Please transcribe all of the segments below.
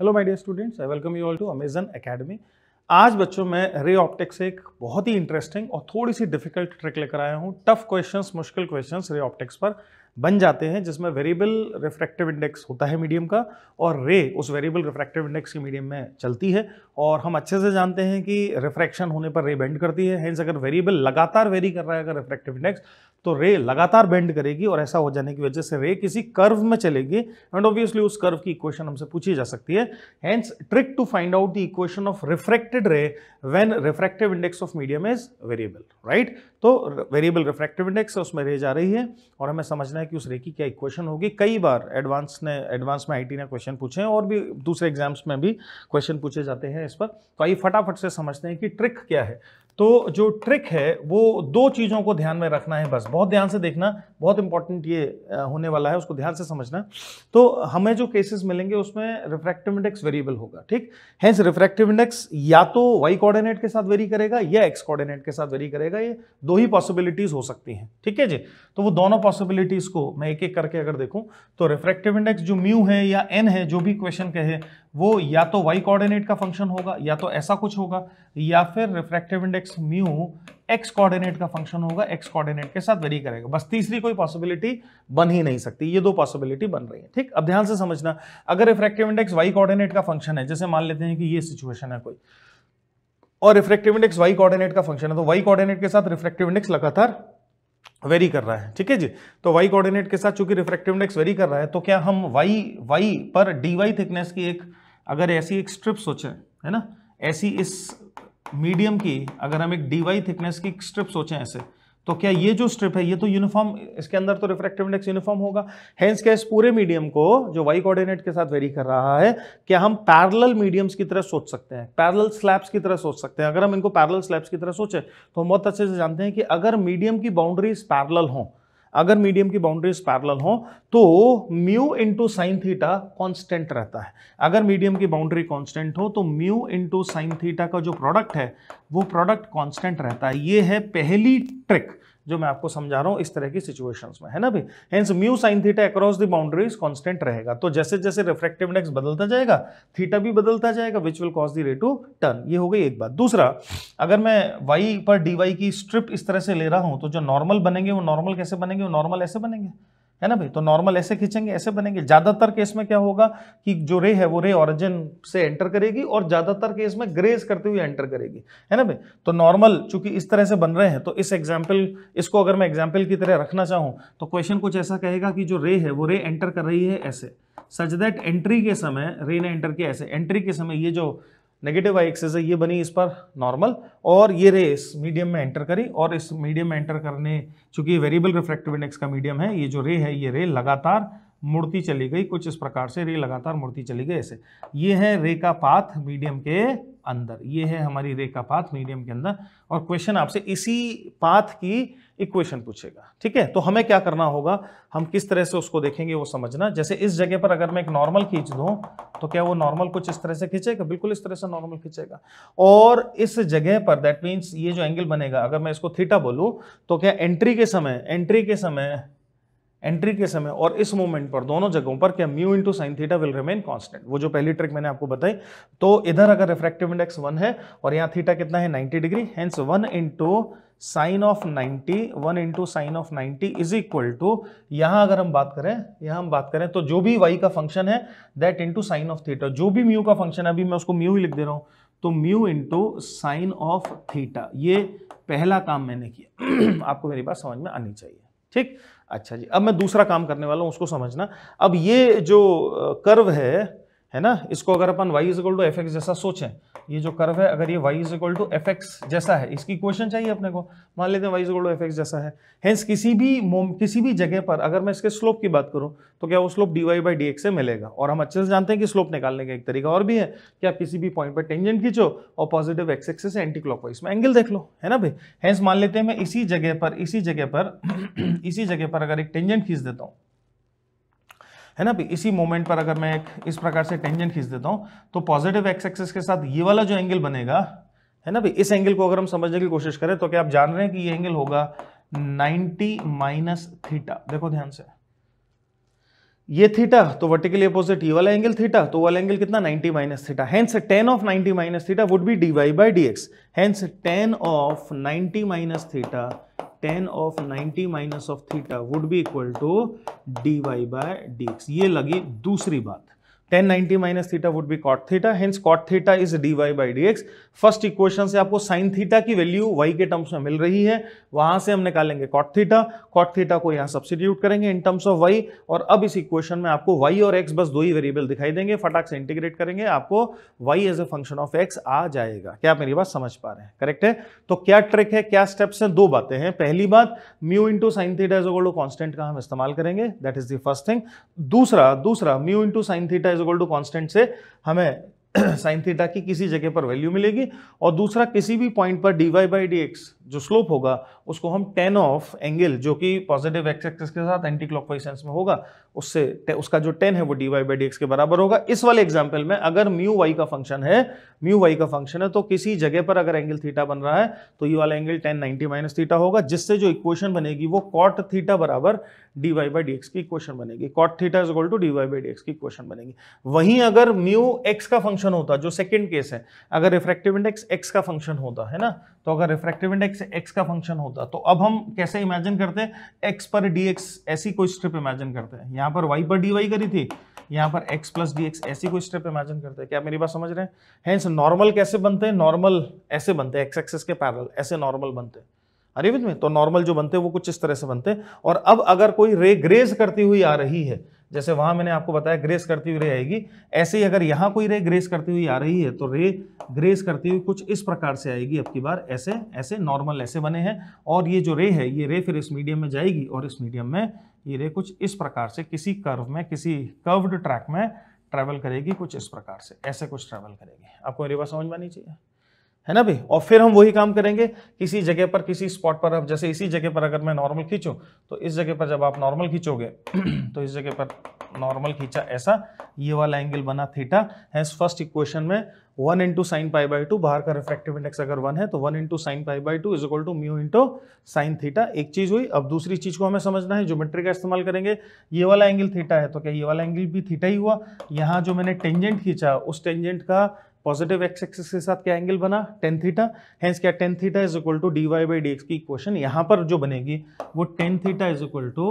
Hello my dear students I welcome you all to Amazon academy आज बच्चों मैं ray optics से एक बहुत ही इंटरेस्टिंग और थोड़ी सी डिफिकल्ट ट्रिक लेकर आया हूँ टफ क्वेश्चंस मुश्किल क्वेश्चंस रे ऑप्टिक्स पर बन जाते हैं जिसमें वेरिएबल रिफ्रैक्टिव इंडेक्स होता है मीडियम का और रे उस वेरिएबल रिफ्रैक्टिव इंडेक्स की मीडियम में चलती है और हम अच्छे से जानते हैं कि रिफ्रैक्शन होने पर रे बेंड करती है हैंस अगर वेरिएबल लगातार वेरी कर रहा है अगर रिफ्रैक्टिव इंडेक्स तो रे लगातार बेंड करेगी और ऐसा हो जाने की वजह से रे किसी कर्व में चलेगी एंड ऑब्वियसली उस कर्व की इक्वेशन हमसे पूछी जा सकती है hence trick to find out the equation of refracted ray when refractive index of medium is variable right तो वेरिएबल रिफ्रेक्टिव इंडेक्स है उसमें रे जा रही है और हमें समझना है कि उस रे की क्या इक्वेशन होगी कई बार एडवांस ने एडवांस में आई ने क्वेश्चन पूछे हैं और भी दूसरे एग्जाम्स में भी क्वेश्चन पूछे जाते हैं इस पर तो आइए फटाफट से समझते हैं कि ट्रिक क्या है तो जो ट्रिक है वो दो चीज़ों को ध्यान में रखना है बस बहुत ध्यान से देखना बहुत इंपॉर्टेंट ये होने वाला है उसको ध्यान से समझना तो हमें जो केसेस मिलेंगे उसमें रिफ्रैक्टिव इंडेक्स वेरिएबल होगा ठीक हैंस रिफ्रैक्टिव इंडेक्स या तो वाई कोऑर्डिनेट के साथ वेरी करेगा या एक्स कोऑर्डिनेट के साथ वेरी करेगा ये दो ही पॉसिबिलिटीज़ हो सकती हैं ठीक है जी तो वो दोनों पॉसिबिलिटीज़ को मैं एक एक करके अगर देखूँ तो रिफ्रैक्टिव इंडेक्स जो म्यू है या एन है जो भी क्वेश्चन कहे वो या तो वाई कोऑर्डिनेट का फंक्शन होगा या तो ऐसा कुछ होगा या फिर refractive index mu x coordinate का फंक्शन होगा एक्स कोऑर्डिनेट के साथ वेरी करेगा बस तीसरी कोई पॉसिबिलिटी बन ही नहीं सकती ये दो पॉसिबिलिटी बन रही है ठीक अब ध्यान से समझना अगर रिफ्रैक्टिव इंडेक्स वाई कोऑर्डिनेट का फंक्शन है जैसे मान लेते हैं कि ये सिचुएशन है कोई और रिफ्रैक्टिव इंडेक्स वाई कोऑर्डिनेट का फंक्शन है तो वाई कोऑर्डिनेट के साथ रिफ्रैक्टिव इंडेक्स लगातार वेरी कर रहा है ठीक है जी तो वाई कोऑर्डिनेट के साथ चूंकि रिफ्रैक्टिव इंडेक्स वेरी कर रहा है तो क्या हम वाई वाई पर डी वाई थिकनेस की एक अगर ऐसी एक स्ट्रिप सोचें है ना ऐसी इस मीडियम की अगर हम एक डी वाई थिकनेस की स्ट्रिप सोचें ऐसे तो क्या ये जो स्ट्रिप है ये तो यूनिफॉर्म इसके अंदर तो रिफ्रैक्टिव इंडेक्स यूनिफॉर्म होगा हेंस क्या इस पूरे मीडियम को जो वाई कोऑर्डिनेट के साथ वेरी कर रहा है क्या हम पैरेलल मीडियम्स की तरह सोच सकते हैं पैरेलल स्लैब्स की तरह सोच सकते हैं अगर हम इनको पैरेलल स्लैब्स की तरह सोचें तो हम बहुत अच्छे से जानते हैं कि अगर मीडियम की बाउंड्रीज पैरेलल हों अगर मीडियम की बाउंड्रीज पैरल हो तो mu into sine theta constant रहता है अगर मीडियम की बाउंड्री कॉन्स्टेंट हो तो म्यू इंटू साइन थीटा का जो प्रोडक्ट है वो प्रोडक्ट कॉन्स्टेंट रहता है ये है पहली ट्रिक जो मैं आपको समझा रहा हूँ इस तरह की सिचुएशंस में है ना भी hence mu sine theta across the boundaries constant रहेगा तो जैसे जैसे रिफ्रैक्टिव इंडेक्स बदलता जाएगा थीटा भी बदलता जाएगा which will cause the ray to turn ये हो गई एक बात दूसरा अगर मैं वाई पर डी की स्ट्रिप इस तरह से ले रहा हूँ तो जो नॉर्मल बनेंगे वो नॉर्मल कैसे बनेंगे वो नॉर्मल ऐसे बनेंगे है ना भाई तो नॉर्मल ऐसे खींचेंगे ऐसे बनेंगे ज़्यादातर केस में क्या होगा कि जो रे है वो रे ऑरिजिन से एंटर करेगी और ज़्यादातर केस में ग्रेज करते हुए एंटर करेगी है ना भाई तो नॉर्मल चूंकि इस तरह से बन रहे हैं तो इस एग्जाम्पल इसको अगर मैं एग्जाम्पल की तरह रखना चाहूँ तो क्वेश्चन कुछ ऐसा कहेगा कि जो रे है वो रे एंटर कर रही है ऐसे सच दैट एंट्री के समय रे ने एंटर किया ऐसे एंट्री के समय ये जो नेगेटिव वाई एक्सेस है ये बनी इस पर नॉर्मल और ये रे इस मीडियम में एंटर करी और इस मीडियम में एंटर करने चूंकि वेरिएबल रिफ्लेक्टिव इंडेक्स का मीडियम है ये जो रे है ये रे लगातार मुड़ती चली गई कुछ इस प्रकार से रे लगातार मुड़ती चली गई ऐसे ये है रे का पाथ मीडियम के अंदर ये है हमारी रे का पाथ मीडियम के अंदर और क्वेश्चन आपसे इसी पाथ की इक्वेशन पूछेगा ठीक है तो हमें क्या करना होगा हम किस तरह से उसको देखेंगे वो समझना जैसे इस जगह पर अगर मैं एक नॉर्मल खींच दूं तो क्या वो नॉर्मल कुछ इस तरह से खींचेगा बिल्कुल इस तरह से नॉर्मल खींचेगा और इस जगह पर दैट मीन्स ये जो एंगल बनेगा अगर मैं इसको थीटा बोलूँ तो क्या एंट्री के समय एंट्री के समय एंट्री के समय और इस मोमेंट पर दोनों जगहों पर क्या mu into sine theta will remain constant वो जो पहली ट्रिक मैंने आपको बताई तो इधर अगर रिफ्रैक्टिव इंडेक्स वन है और यहाँ थीटा कितना है 90 degree hence one into sine of 90 one into sine of 90 is equal to यहाँ अगर हम बात करें यहाँ हम बात करें तो जो भी वाई का फंक्शन है that into sine of theta जो भी म्यू का फंक्शन है अभी मैं उसको म्यू ही लिख दे रहा हूँ तो mu into sine of theta ये पहला काम मैंने किया आपको मेरी बात समझ में आनी चाहिए ठीक अच्छा जी अब मैं दूसरा काम करने वाला हूँ उसको समझना अब ये जो कर्व है है ना इसको अगर अपन y is equal to f जैसा सोचें ये जो कर्व है अगर ये y is equal to f जैसा है इसकी क्वेश्चन चाहिए अपने को मान लेते हैं y is equal to f जैसा है हेंस किसी भी मोम किसी भी जगह पर अगर मैं इसके स्लोप की बात करूं तो क्या वो slope d y by d से मिलेगा और हम अच्छे से जानते हैं कि स्लोप निकालने का एक तरीका और भी है कि आप किसी भी पॉइंट पर टेंजेंट खींचो और पॉजिटिव एक्स एक्सेस से एंटी क्लॉक वाइज में एंगल देख लो है ना भाई हेंस मान लेते हैं मैं इसी जगह पर इसी जगह पर इसी जगह पर अगर एक टेंजेंट खींच देता हूँ है ना इसी मोमेंट पर अगर मैं एक इस प्रकार से टेंजेंट खींच देता हूँ तो पॉजिटिव एक्स एक्सेस के साथ ये वाला जो एंगल बनेगा है ना भाई इस एंगल को अगर हम समझने की कोशिश करें तो क्या आप जान रहे हैं कि ये एंगल होगा 90 माइनस थीटा देखो ध्यान से ये थीटा तो वर्टिकली अपोजिट ये वाला एंगल थीटा तो वाला एंगल कितना 90 minus theta hence tan of 90 minus theta would be d y by d x hence tan of 90 minus theta tan of ninety minus of theta would be equal to d y by d x ये लगी दूसरी बात tan ninety minus theta would be cot theta hence cot theta is d y by d x first equation से आपको sine theta की value Y के terms में मिल रही है वहां से हम निकालेंगे कॉट थीटा कॉट थीटा को यहाँ सब्सिट्यूट करेंगे इन टर्म्स ऑफ वाई और अब इस इक्वेशन में आपको वाई और एक्स बस दो ही वेरिएबल दिखाई देंगे फटाक से इंटीग्रेट करेंगे आपको y as a function of x आ जाएगा क्या आप मेरी बात समझ पा रहे हैं करेक्ट है तो क्या ट्रिक है क्या स्टेप्स हैं दो बातें हैं पहली बात mu into sine theta is constant का हम इस्तेमाल करेंगे that is the first thing दूसरा दूसरा mu into sine theta is to constant से हमें साइन थीटा की किसी जगह पर वैल्यू मिलेगी और दूसरा किसी भी पॉइंट पर d y by d x जो स्लोप होगा उसको हम टेन ऑफ एंगल जो कि पॉजिटिव एक्स एक्सिस के साथ एंटी क्लॉक सेंस में होगा उससे उसका जो टेन है वो डी वाई बाई के बराबर होगा इस वाले एग्जाम्पल में अगर म्यू वाई का फंक्शन है म्यू वाई का फंक्शन है तो किसी जगह पर अगर एंगल थीटा बन रहा है तो ये वाला angle tan ninety minus theta होगा जिससे जो इक्वेशन बनेगी वो कॉट थीटा बराबर d y by d x की इक्वेशन बनेगी cot theta is equal to d y by d x की इक्वेशन बनेगी वहीं अगर म्यू एक्स का फंक्शन होता जो सेकेंड केस है अगर रिफ्रेक्टिव इंडेक्स एक्स का फंक्शन होता है ना तो अगर रिफ्रैक्टिव इंडेक्स एक्स का फंक्शन होता तो अब हम कैसे इमेजिन करते हैं एक्स पर डी एक्स ऐसी कोई स्ट्रिप इमेजिन करते हैं यहाँ पर वाई पर डी वाई करी थी यहाँ पर एक्स प्लस डी एक्स ऐसी कोई स्ट्रिप इमेजिन करते हैं क्या मेरी बात समझ रहे हैं हैंस नॉर्मल कैसे बनते हैं नॉर्मल ऐसे बनते हैं एक्स एक्सेस के पैरल ऐसे नॉर्मल बनते हैं अरे विद में तो नॉर्मल जो बनते हैं वो कुछ इस तरह से बनते हैं और अब अगर कोई रे ग्रेज करती हुई आ रही है जैसे वहां मैंने आपको बताया ग्रेस करती हुई रे आएगी ऐसे ही अगर यहाँ कोई रे ग्रेस करती हुई आ रही है तो रे ग्रेस करती हुई कुछ इस प्रकार से आएगी अब की बार ऐसे ऐसे नॉर्मल ऐसे बने हैं और ये जो रे है ये रे फिर इस मीडियम में जाएगी और इस मीडियम में ये रे कुछ इस प्रकार से किसी कर्व में किसी कर्व्ड ट्रैक में ट्रैवल करेगी कुछ इस प्रकार से ऐसे कुछ ट्रैवल करेगी आपको मेरी बात समझ में आनी चाहिए है ना भाई और फिर हम वही काम करेंगे किसी जगह पर किसी स्पॉट पर अब जैसे इसी जगह पर अगर मैं नॉर्मल खींचूं तो इस जगह पर जब आप नॉर्मल खींचोगे तो इस जगह पर नॉर्मल खींचा ऐसा ये वाला एंगल बना थीटा हैंस फर्स्ट इक्वेशन में one into sine pi by two बाहर का रिफ्लेक्टिव इंडेक्स अगर वन है तो one into sine pi by two is equal to mu into sine theta एक चीज हुई अब दूसरी चीज को हमें समझना है ज्योमेट्री का इस्तेमाल करेंगे ये वाला एंगल थीटा है तो क्या ये वाला एंगल भी थीटा ही हुआ यहाँ जो मैंने टेंजेंट खींचा उस टेंजेंट का पॉजिटिव एक्स एक्सिस के साथ क्या एंगल बना टेन थीटा हैंस क्या tan theta is equal to d y by d x की इक्वेशन यहाँ पर जो बनेगी वो tan theta is equal to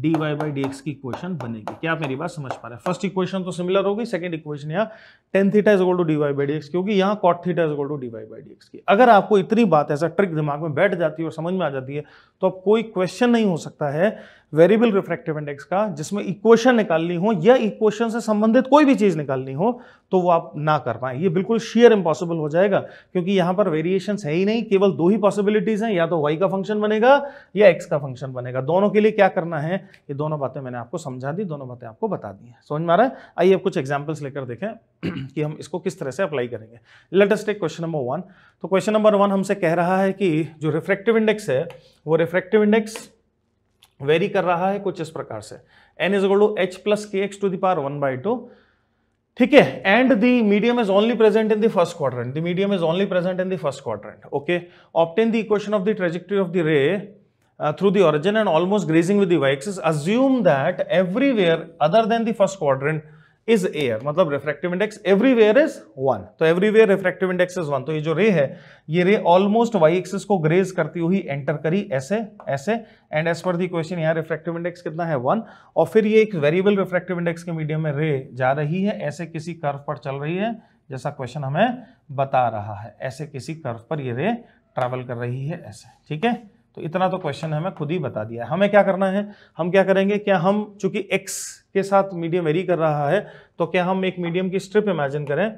d y by d x की इक्वेशन बनेगी क्या आप मेरी बात समझ पा रहे हैं फर्स्ट इक्वेशन तो सिमिलर होगी सेकंड इक्वेशन यहाँ tan theta equal to d y by d x क्योंकि यहाँ cot theta equal to d y by d x की अगर आपको इतनी बात ऐसा ट्रिक दिमाग में बैठ जाती है और समझ में आ जाती है तो अब कोई क्वेश्चन नहीं हो सकता है वेरिएबल रिफ्रेक्टिव इंडेक्स का जिसमें इक्वेशन निकालनी हो या इक्वेशन से संबंधित कोई भी चीज़ निकालनी हो तो वो आप ना कर पाए ये बिल्कुल शेयर इम्पॉसिबल हो जाएगा क्योंकि यहाँ पर वेरिएशन है ही नहीं केवल दो ही पॉसिबिलिटीज़ हैं या तो वाई का फंक्शन बनेगा या एक्स का फंक्शन बनेगा दोनों के लिए क्या करना है ये दोनों बातें मैंने आपको समझा दी दोनों बातें आपको बता दी हैं समझ में आ रहा है आइए अब कुछ एग्जाम्पल्स लेकर देखें कि हम इसको किस तरह से अप्लाई करेंगे लेटेस्ट एक क्वेश्चन नंबर वन तो क्वेश्चन नंबर वन हमसे कह रहा है कि जो रिफ्रेक्टिव इंडेक्स है वो रिफ्रेक्टिव इंडेक्स वेरी कर रहा है कुछ इस प्रकार से n is to h plus k x to the power one by two ठीक है and the medium is only present in the first quadrant the medium is only present in the first quadrant okay obtain the equation of the trajectory of the ray uh, through the origin and almost grazing with the y-axis assume that everywhere other than the first quadrant is air मतलब refractive index everywhere is one तो everywhere refractive index is one तो ये जो ray है ये ray almost y axis को graze करती हुई एंटर करी ऐसे ऐसे एंड एज पर दी क्वेश्चन यहाँ रिफ्रैक्टिव इंडेक्स कितना है वन और फिर ये एक वेरिएबल रिफ्रैक्टिव इंडेक्स के मीडियम में रे जा रही है ऐसे किसी कर्व पर चल रही है जैसा क्वेश्चन हमें बता रहा है ऐसे किसी कर्व पर ये रे ट्रैवल कर रही है ऐसे ठीक है तो इतना तो क्वेश्चन हमें खुद ही बता दिया है हमें क्या करना है हम क्या करेंगे क्या हम चूंकि एक्स के साथ मीडियम वेरी कर रहा है तो क्या हम एक मीडियम की स्ट्रिप इमेजिन करें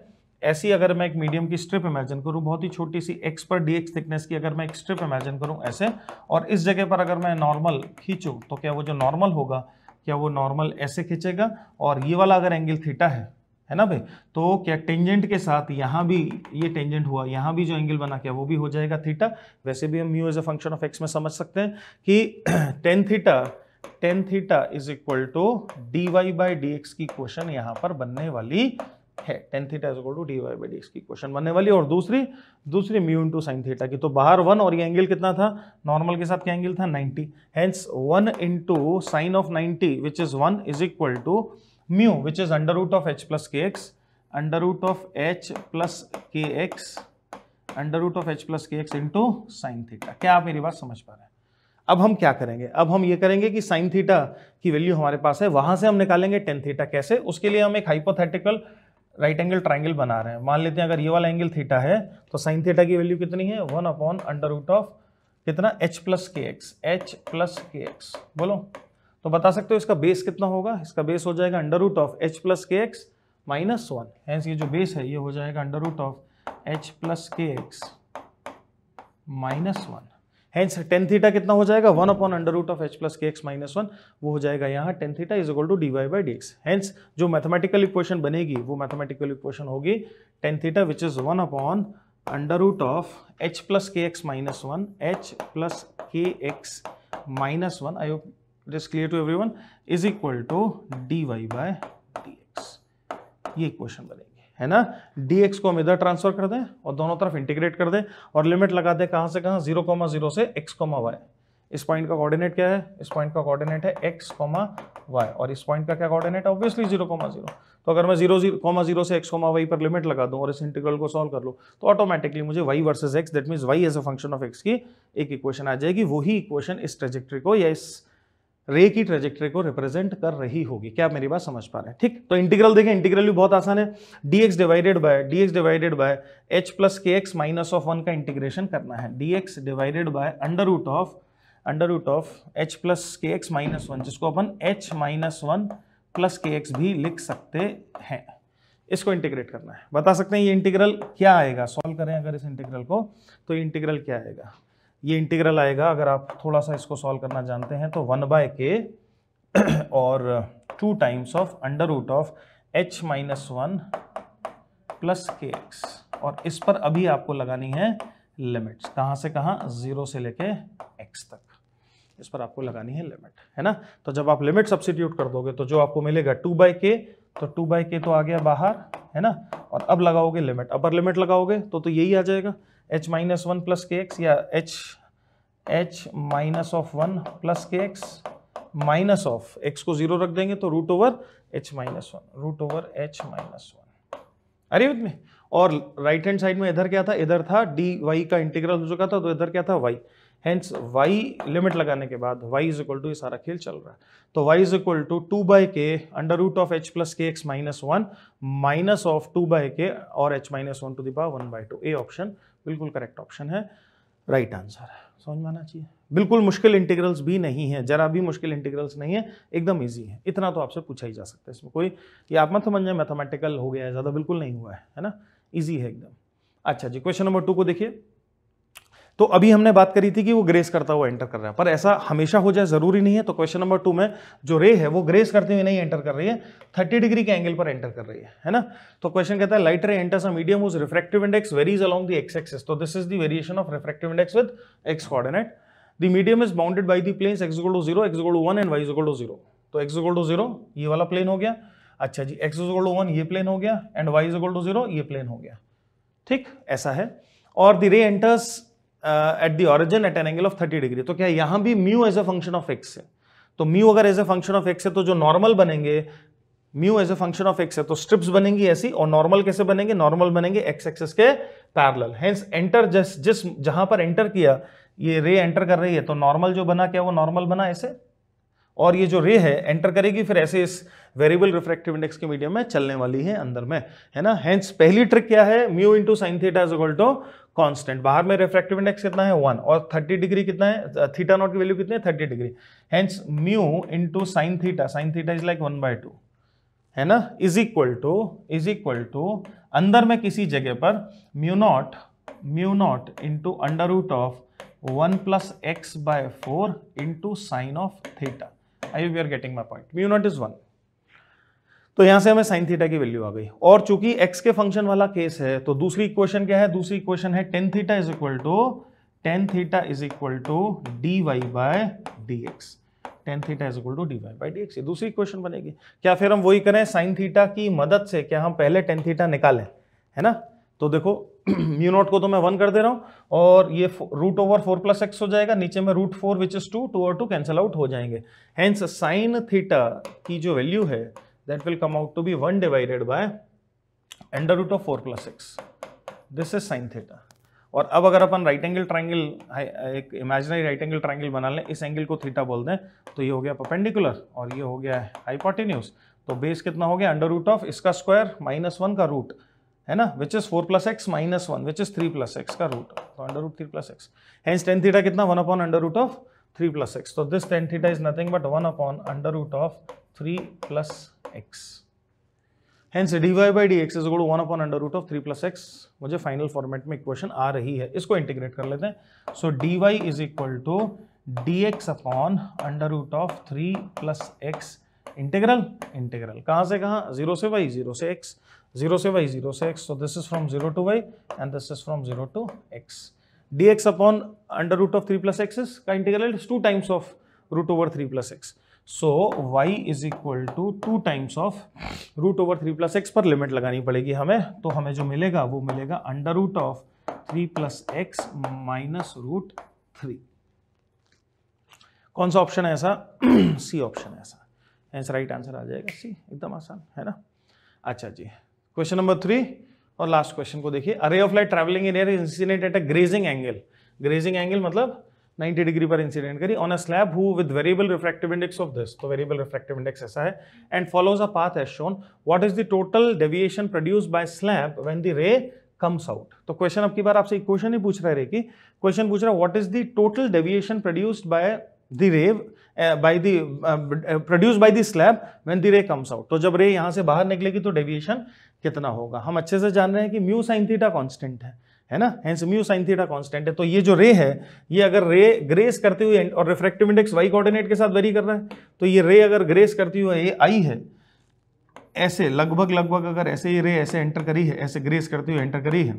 ऐसी अगर मैं एक मीडियम की स्ट्रिप इमेजिन करूं बहुत ही छोटी सी एक्स पर डी एक्स थिकनेस की अगर मैं एक स्ट्रिप इमेजिन करूं ऐसे और इस जगह पर अगर मैं नॉर्मल खींचूँ तो क्या वो जो नॉर्मल होगा क्या वो नॉर्मल ऐसे खींचेगा और ये वाला अगर एंगल थीटा है है ना भाई तो क्या टेंजेंट के साथ यहाँ भी ये टेंजेंट हुआ यहाँ भी जो एंगल बना क्या वो भी हो जाएगा थीटा वैसे भी हम mu as a function of x में समझ सकते हैं कि tan theta tan theta is equal to d y by d x की क्वेश्चन यहाँ पर बनने वाली है tan theta is equal to d y by d x की क्वेश्चन बनने वाली और दूसरी दूसरी म्यू इंटू साइन थीटा की तो बाहर वन और ये एंगल कितना था नॉर्मल के साथ क्या एंगल था ninety hence one into sine of ninety which is one is equal to mu which is under root of h plus kx under root of h plus kx under root of h plus k x into sine theta क्या आप मेरी बात समझ पा रहे हैं अब हम क्या करेंगे अब हम ये करेंगे कि साइन थीटा की वैल्यू हमारे पास है वहां से हम निकालेंगे टेन थीटा कैसे उसके लिए हम एक हाइपोथेटिकल राइट एंगल ट्राइंगल बना रहे हैं मान लेते हैं अगर ये वाला एंगल थीटा है तो साइन थीटा की वैल्यू कितनी है one upon under root of कितना h plus k x h plus k x बोलो तो बता सकते हो इसका बेस कितना होगा इसका बेस हो जाएगा under root of h plus k x minus one hence ये जो बेस है ये हो जाएगा under root of h plus k x minus one hence tan theta कितना हो जाएगा one upon under root of h plus k x minus one वो हो जाएगा यहाँ tan theta is equal to d y by d x hence जो mathematical equation बनेगी वो मैथमेटिकल इक्वेशन होगी ten theta which is one upon under root of h plus k x minus one h plus k x minus one I hope to every one is equal to d y by d x ये question बनेंगे है ना dx को हम इधर transfer कर दें और दोनों तरफ इंटीग्रेट कर दें और लिमिट लगा दें कहाँ से कहाँ जीरो कॉमा जीरो से x कॉमा वाई इस पॉइंट का कोऑर्डिनेट क्या है इस पॉइंट का कोऑर्डिनेट है x कॉमा वाई और इस पॉइंट का क्या कोऑर्डिनेट है ऑब्वियसली जीरो कॉमा जीरो तो अगर मैं जीरो जीरो कॉमा जीरो से x कॉमा वाई पर लिमिट लगा दूं और इस इंटीग्रल को सॉल्व कर लूँ तो ऑटोमेटिकली मुझे y versus x that means y as a function of x की एक इक्वेशन आ जाएगी वही इक्वेशन इस ट्रेजेक्ट्री को या इस रे की ट्रेजेक्ट्री को रिप्रेजेंट कर रही होगी क्या मेरी बात समझ पा रहे हैं ठीक तो इंटीग्रल देखें इंटीग्रल भी बहुत आसान है d x divided by d x divided by h plus k x minus of one का इंटीग्रेशन करना है d x divided by under root of under root of h plus k x minus one जिसको अपन h minus one plus k x भी लिख सकते हैं इसको इंटीग्रेट करना है बता सकते हैं ये इंटीग्रल क्या आएगा सॉल्व करें अगर इस इंटीग्रल को तो इंटीग्रल क्या आएगा ये इंटीग्रल आएगा अगर आप थोड़ा सा इसको सॉल्व करना जानते हैं तो वन बाय के और two times of under root of h minus one plus k x और इस पर अभी आपको लगानी है लिमिट्स कहाँ से कहाँ जीरो से लेके एक्स तक इस पर आपको लगानी है लिमिट है ना तो जब आप लिमिट सब्सिट्यूट कर दोगे तो जो आपको मिलेगा टू बाई के तो टू बाई के तो आ गया बाहर है ना और अब लगाओगे लिमिट अपर लिमिट लगाओगे तो तो यही आ जाएगा h minus one plus k x या h h minus of one plus k x minus of x को जीरो रख देंगे तो root over h minus one root over h minus one अरे विद में और राइट हैंड साइड में इधर क्या था इधर था डी वाई का इंटीग्रल हो चुका था तो इधर क्या था वाई हेंस वाई लिमिट लगाने के बाद वाई इज इक्वल टू ये सारा खेल चल रहा है तो y is equal to two by k under root of h plus k x minus one minus of two by k और h minus one to the power one by two A option बिल्कुल correct option है right answer है समझ में आना चाहिए बिल्कुल मुश्किल इंटीग्रल्स भी नहीं है ज़रा भी मुश्किल इंटीग्रल्स नहीं है एकदम ईजी है इतना तो आपसे पूछा ही जा सकता है इसमें कोई ये आप मत समझ मैथमेटिकल हो गया है ज़्यादा बिल्कुल नहीं हुआ है है ना ईजी है एकदम अच्छा जी क्वेश्चन नंबर टू को देखिए तो अभी हमने बात करी थी कि वो ग्रेस करता हुआ एंटर कर रहा है पर ऐसा हमेशा हो जाए ज़रूरी नहीं है तो क्वेश्चन नंबर टू में जो रे है वो ग्रेस करते हुए नहीं एंटर कर रही है थर्टी डिग्री के एंगल पर एंटर कर रही है है ना तो क्वेश्चन कहता है light ray enters a medium whose refractive index varies along the x axis तो this is the variation of refractive index with x coordinate the medium is bounded by the plane x to zero x to one and y equal to zero तो x to zero ये वाला plane हो गया अच्छा जी x equal to one ये plane हो गया and y equal to zero ये प्लेन हो गया ठीक ऐसा है और the ray enters at the origin at an angle of 30 degree तो क्या यहां भी mu as a function of x है तो म्यू अगर as a function of x है तो जो नॉर्मल बनेंगे mu as a function of x है तो स्ट्रिप्स बनेंगी ऐसी और नॉर्मल कैसे बनेंगे नॉर्मल बनेंगे एक्स एक्सेस के पैरल हेंस एंटर जिस जिस जहां पर एंटर किया ये रे एंटर कर रही है तो नॉर्मल जो बना क्या वो नॉर्मल बना ऐसे और ये जो रे है एंटर करेगी फिर ऐसे इस वेरिएबल रिफ्रैक्टिव इंडेक्स के मीडियम में चलने वाली है अंदर में है ना हैंस पहली ट्रिक क्या है mu into sine theta is equal to constant बाहर में रिफ्रैक्टिव इंडेक्स कितना है वन और थर्टी डिग्री कितना है थीटा नॉट की वैल्यू कितनी है thirty degree hence mu into sine theta sine theta is like one by two है ना is equal to is equal to अंदर में किसी जगह पर mu not mu not into under root of one plus x by four into sine of theta I we are getting my point mu not is one तो यहां से हमें sine theta की वैल्यू आ गई और चूंकि एक्स के फंक्शन वाला केस है तो दूसरी इक्वेशन क्या है दूसरी इक्वेशन है tan theta is equal to tan theta is equal to d y by d x tan theta is equal to d y by d x ये दूसरी इक्वेशन बनेगी क्या फिर हम वही करें साइन थीटा की मदद से क्या हम पहले टेन थीटा निकालें है ना तो देखो म्यू नॉट को तो मैं वन कर दे रहा हूँ और ये root over four plus x हो जाएगा नीचे में root four which is two two और टू कैंसिल आउट हो जाएंगे हैंस साइन थीटा की जो वैल्यू है that will come out to be one divided by under root of four plus x this is sine theta और अब अगर अपन राइट एंगल ट्राइंगल एक इमेजिनरी राइट एंगल ट्राइंगल बना लें इस एंगल को थीटा बोल दें तो ये हो गया परपेंडिकुलर और ये हो गया हाइपोटेन्यूज तो बेस कितना हो गया अंडर रूट ऑफ इसका स्क्वायर माइनस वन का रूट है ना which is four plus x minus one which is three plus x का रूट तो under root three plus x hence tan theta कितना one upon under root of three plus x तो this tan theta is nothing but one upon under root of three plus x hence d y by d x is गुड़ one upon under root of three plus x मुझे final format में equation आ रही है इसको integrate कर लेते हैं so d y is equal to d x upon under root of three plus x integral integral कहाँ से कहाँ जीरो से वाई जीरो से एक्स 0 से y, 0 to x. So this is from 0 to y and this is from 0 to x. dx upon under root of 3 plus x is ka integral is 2 times of root over 3 plus x. So y is equal to 2 times of root over 3 plus x पर limit लगानी पड़ेगी हमें तो हमें जो मिलेगा वो मिलेगा under root of 3 plus x minus root three कौन सा ऑप्शन है ऐसा सी ऑप्शन है ऐसा राइट आंसर आ जाएगा सी एकदम आसान है ना अच्छा जी क्वेश्चन नंबर थ्री और लास्ट क्वेश्चन को देखिए a ray of light travelling in air incident at a grazing angle grazing angle मतलब 90 डिग्री पर इंसिडेंट करी on a slab who with variable refractive index of this तो वेरिएबल रिफ्रेक्टिव इंडेक्स ऐसा है and follows a path as shown what is the total deviation produce by slab when the ray comes out तो question अब की बार आपसे एक question ही पूछ रहा है रे की क्वेश्चन पूछ रहा है what is the total deviation produced by the ray by the produce by the slab when the ray comes out तो जब रे यहां से बाहर निकलेगी तो डेविएशन कितना होगा हम अच्छे से जान रहे हैं कि म्यू साइन थीटा कांस्टेंट है है ना hence mu sine theta constant है तो ये जो रे है ये अगर रे ग्रेस करते हुए और रिफ्रेक्टिव इंडेक्स वाई कोऑर्डिनेट के साथ वेरी कर रहा है तो ये रे अगर ग्रेस करती हुई ये आई है ऐसे लगभग लगभग अगर ऐसे ही रे ऐसे एंटर करी है ऐसे ग्रेस करती हुई एंटर करी है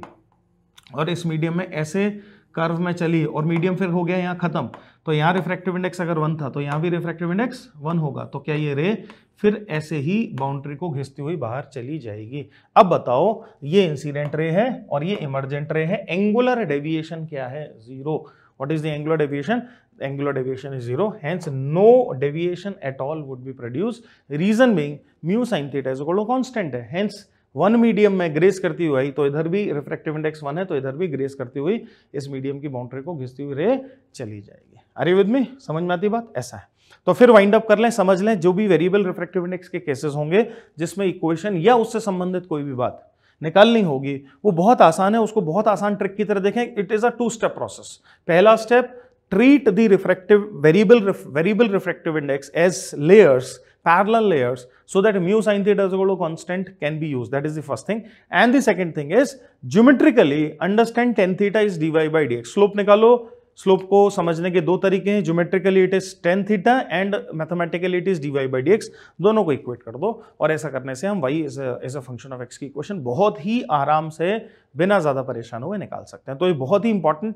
और इस मीडियम में ऐसे कर्व में चली और मीडियम फिर हो गया यहाँ खत्म तो यहाँ रिफ्रैक्टिव इंडेक्स अगर वन था तो यहाँ भी रिफ्रैक्टिव इंडेक्स वन होगा तो क्या ये रे फिर ऐसे ही बाउंड्री को घिसती हुई बाहर चली जाएगी अब बताओ ये इंसिडेंट रे है और ये इमरजेंट रे है एंगुलर डेविएशन क्या है zero what is the angular deviation angular deviation is zero hence no deviation at all would be produce reason being mu sine theta जो कॉन्स्टेंट है हैंस वन मीडियम में graze करती हुई तो इधर भी रिफ्रैक्टिव इंडेक्स वन है तो इधर भी ग्रेस करती हुई इस मीडियम की बाउंड्री को घिसती हुई रे चली जाएगी अरे विद में समझ में आती बात ऐसा है तो फिर वाइंड अप कर लें समझ लें जो भी वेरिएबल रिफ्रैक्टिव इंडेक्स के केसेस होंगे जिसमें इक्वेशन या उससे संबंधित कोई भी बात निकालनी होगी वो बहुत आसान है उसको बहुत आसान ट्रिक की तरह देखें it is a two step process पहला step treat the refractive variable variable refractive index as layers parallel layers so that mu sin theta is equal to constant can be used. That is the first thing. And the second thing is geometrically understand tan theta is dy by dx. Slope nikalo, slope को समझने के दो तरीके हैं geometrically it is tan theta and mathematically it is d y by d x दोनों को equate कर दो और ऐसा करने से हम y as a function of x की इक्वेशन बहुत ही आराम से बिना ज़्यादा परेशान हुए निकाल सकते हैं तो ये बहुत ही इंपॉर्टेंट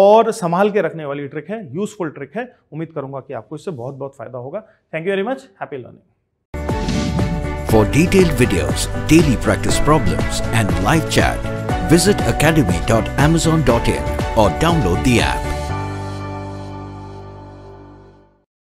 और संभाल के रखने वाली ट्रिक है यूजफुल ट्रिक है उम्मीद करूंगा कि आपको इससे बहुत बहुत फायदा होगा thank you very much happy learning for detailed videos daily practice problems and live chat visit academy.amazon.in or download the app.